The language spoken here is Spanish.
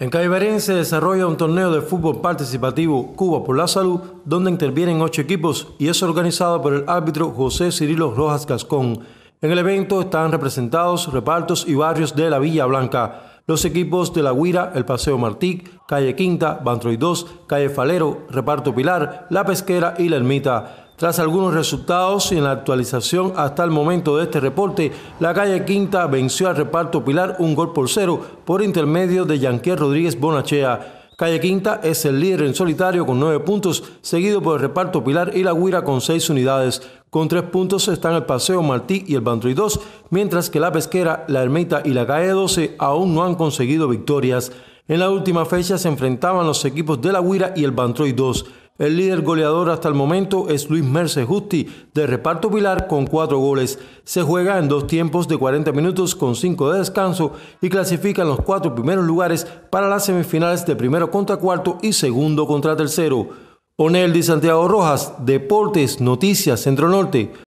En Caibarén se desarrolla un torneo de fútbol participativo Cuba por la Salud, donde intervienen ocho equipos y es organizado por el árbitro José Cirilo Rojas Cascón. En el evento están representados repartos y barrios de la Villa Blanca. Los equipos de La Guira, El Paseo Martí, Calle Quinta, Bantroy 2, Calle Falero, Reparto Pilar, La Pesquera y La Ermita. Tras algunos resultados y en la actualización hasta el momento de este reporte, la calle Quinta venció al reparto Pilar un gol por cero por intermedio de Yanquier Rodríguez Bonachea. Calle Quinta es el líder en solitario con nueve puntos, seguido por el reparto Pilar y la Guira con seis unidades. Con tres puntos están el Paseo Martí y el Bantroy 2, mientras que la Pesquera, la Ermita y la Calle 12 aún no han conseguido victorias. En la última fecha se enfrentaban los equipos de la Guira y el Bantroy 2. El líder goleador hasta el momento es Luis Merce Justi, de reparto pilar con cuatro goles. Se juega en dos tiempos de 40 minutos con cinco de descanso y clasifican los cuatro primeros lugares para las semifinales de primero contra cuarto y segundo contra tercero. Onel de Santiago Rojas, Deportes, Noticias Centro Norte.